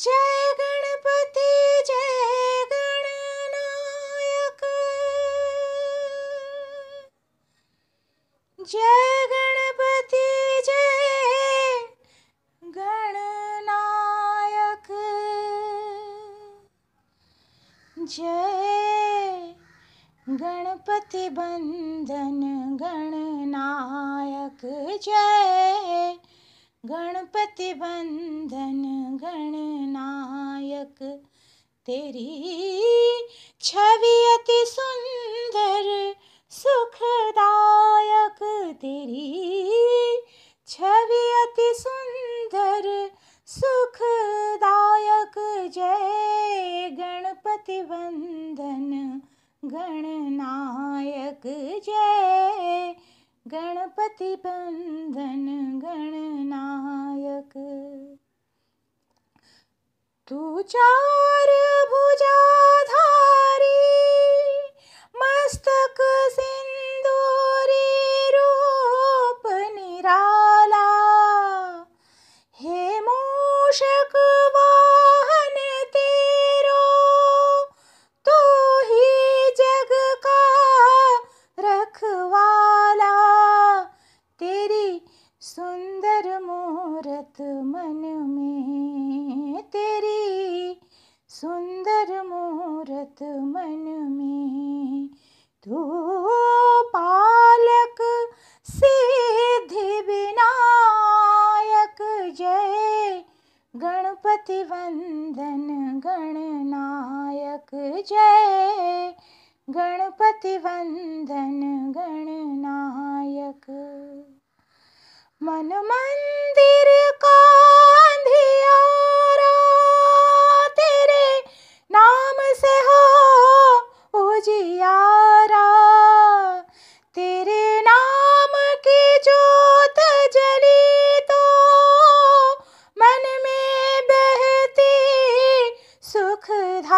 जय गणपति जय गणनायक जय गणपति जय गणनायक जय गणपति बंदन गणनायक जय गणपति बंदन तेरी छवि अति सुंदर सुखदायक तेरी छवि अति सुंदर सुखदायक जय गणपति वंदन गणनायक जय गणपति वंदन गणनायक तू चार भुजाधारी मस्तक सिंदूरी रूप निराला हे मूषक वाहन तेरो तो ही जग का रखवाला तेरी सुंदर मूरत मन में तेरी सुंदर मूरत मन में तू पालक सिद्धि विनायक जय गणपति वंदन गणनायक जय गणपति वंदन गणनायक मन मंदिर का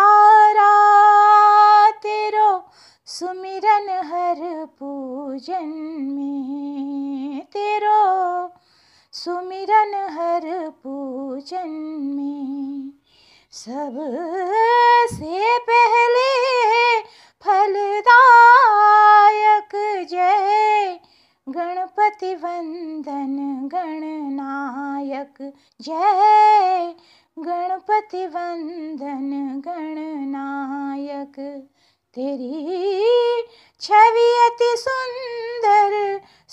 प्यारा तेरो सुमिरन हर पूजन में तेरो सुमिरन हर पूजन में सब से पहले फलदायक जय गणपति वंदन गणनायक जय गणपति वंदन तेरी छवि अति सुंदर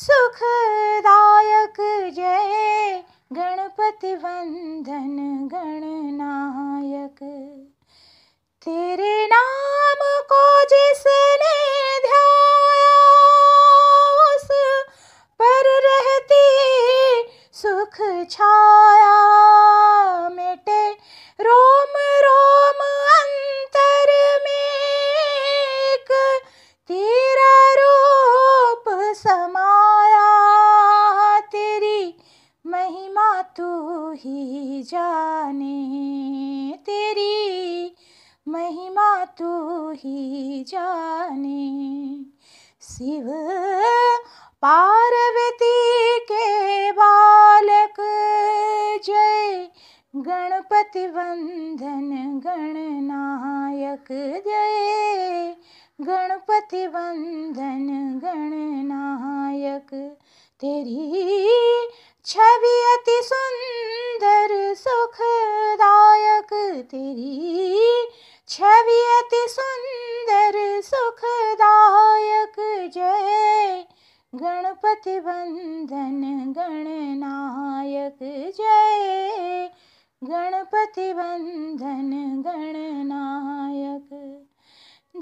सुखदायक जय गणपति वंदन गणनायक तेरे नाम को जिसने ही जाने तेरी महिमा तू ही जाने शिव पार्वती के बालक जय गणपति वंदन नायक जय गणपति वंदन नायक तेरी तेरी छवि अति सुंदर सुखदायक जय गणपति वंदन गणनायक जय गणपति वंदन गणनायक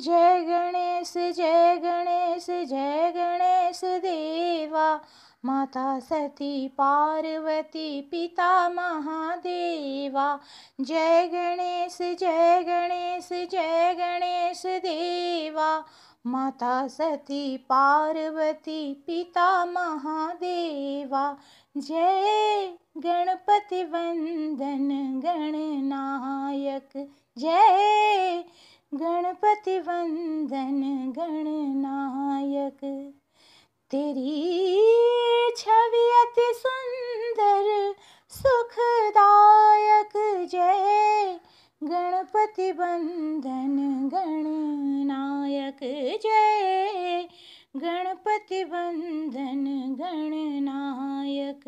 जय गणेश जय गणेश जय गणेश देव माता सती पार्वती पिता महादेवा, जय गणेश जय गणेश जय गणेश देवा माता सती पार्वती पिता महादेवा, जय गणपति वंदन गणनायक जय गणपति वंदन गणनायक छवि अति सुंदर सुखदायक जय गणपति वंदन गणनायक जय गणपति बन्दन गणनायक